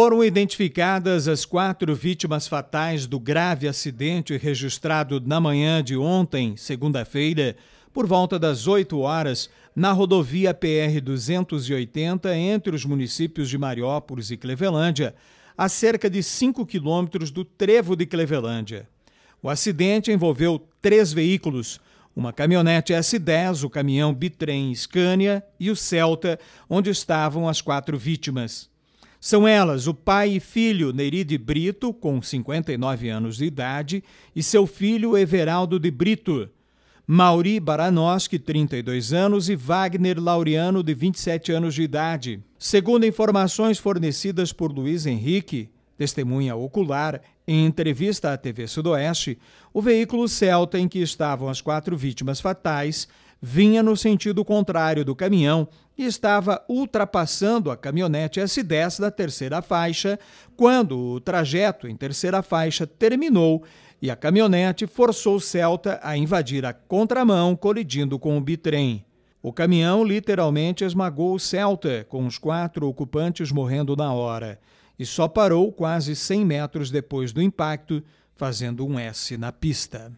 Foram identificadas as quatro vítimas fatais do grave acidente registrado na manhã de ontem, segunda-feira, por volta das 8 horas, na rodovia PR-280 entre os municípios de Mariópolis e Clevelândia, a cerca de 5 quilômetros do trevo de Clevelândia. O acidente envolveu três veículos, uma caminhonete S10, o caminhão Bitrem Scania e o Celta, onde estavam as quatro vítimas. São elas o pai e filho Neri de Brito, com 59 anos de idade, e seu filho Everaldo de Brito, Mauri Baranoski, 32 anos, e Wagner Laureano, de 27 anos de idade. Segundo informações fornecidas por Luiz Henrique, testemunha ocular, em entrevista à TV Sudoeste, o veículo Celta em que estavam as quatro vítimas fatais vinha no sentido contrário do caminhão e estava ultrapassando a caminhonete S10 da terceira faixa quando o trajeto em terceira faixa terminou e a caminhonete forçou o Celta a invadir a contramão, colidindo com o bitrem. O caminhão literalmente esmagou o Celta, com os quatro ocupantes morrendo na hora, e só parou quase 100 metros depois do impacto, fazendo um S na pista.